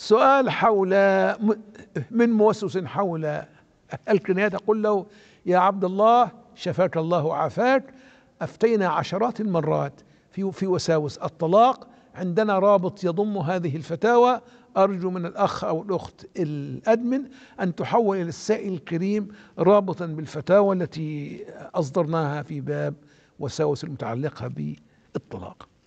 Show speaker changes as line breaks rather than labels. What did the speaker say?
سؤال حول من موسوس حول الكناية تقول له يا عبد الله شفاك الله وعافاك أفتينا عشرات المرات في في وساوس الطلاق عندنا رابط يضم هذه الفتاوى أرجو من الأخ أو الأخت الأدمن أن تحول إلى السائل الكريم رابطا بالفتاوى التي أصدرناها في باب وساوس المتعلقة بالطلاق